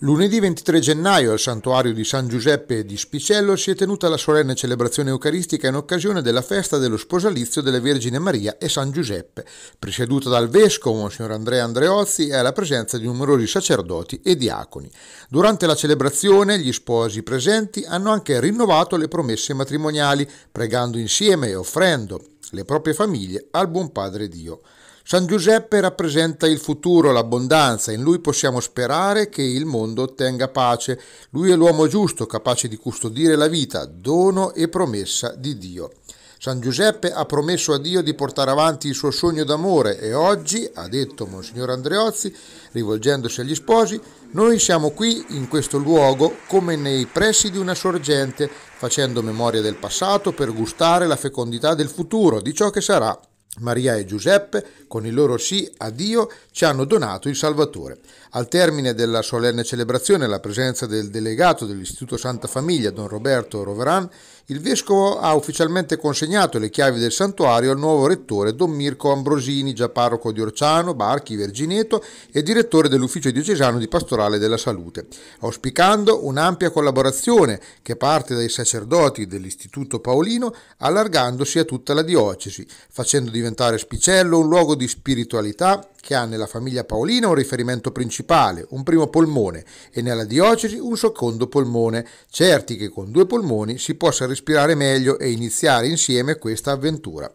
Lunedì 23 gennaio al santuario di San Giuseppe di Spicello si è tenuta la solenne celebrazione eucaristica in occasione della festa dello sposalizio della Vergine Maria e San Giuseppe, presieduta dal vescovo Monsignor Andrea Andreozzi e alla presenza di numerosi sacerdoti e diaconi. Durante la celebrazione gli sposi presenti hanno anche rinnovato le promesse matrimoniali, pregando insieme e offrendo le proprie famiglie al buon Padre Dio. San Giuseppe rappresenta il futuro, l'abbondanza, in lui possiamo sperare che il mondo ottenga pace. Lui è l'uomo giusto, capace di custodire la vita, dono e promessa di Dio. San Giuseppe ha promesso a Dio di portare avanti il suo sogno d'amore e oggi, ha detto Monsignor Andreozzi, rivolgendosi agli sposi, noi siamo qui in questo luogo come nei pressi di una sorgente, facendo memoria del passato per gustare la fecondità del futuro, di ciò che sarà. Maria e Giuseppe, con il loro sì a Dio, ci hanno donato il Salvatore. Al termine della solenne celebrazione, alla presenza del delegato dell'Istituto Santa Famiglia, don Roberto Roveran, il vescovo ha ufficialmente consegnato le chiavi del santuario al nuovo rettore, don Mirko Ambrosini, già parroco di Orciano, Barchi, Vergineto e direttore dell'ufficio diocesano di pastorale della salute, auspicando un'ampia collaborazione che parte dai sacerdoti dell'Istituto Paolino, allargandosi a tutta la diocesi, facendo diventare diventare Spicello un luogo di spiritualità che ha nella famiglia paolina un riferimento principale, un primo polmone, e nella diocesi un secondo polmone, certi che con due polmoni si possa respirare meglio e iniziare insieme questa avventura.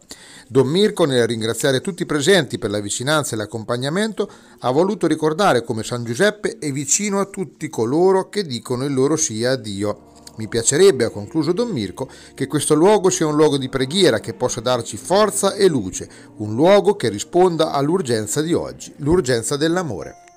Don Mirko, nel ringraziare tutti i presenti per la vicinanza e l'accompagnamento, ha voluto ricordare come San Giuseppe è vicino a tutti coloro che dicono il loro sì a Dio. Mi piacerebbe, ha concluso Don Mirko, che questo luogo sia un luogo di preghiera che possa darci forza e luce, un luogo che risponda all'urgenza di oggi, l'urgenza dell'amore.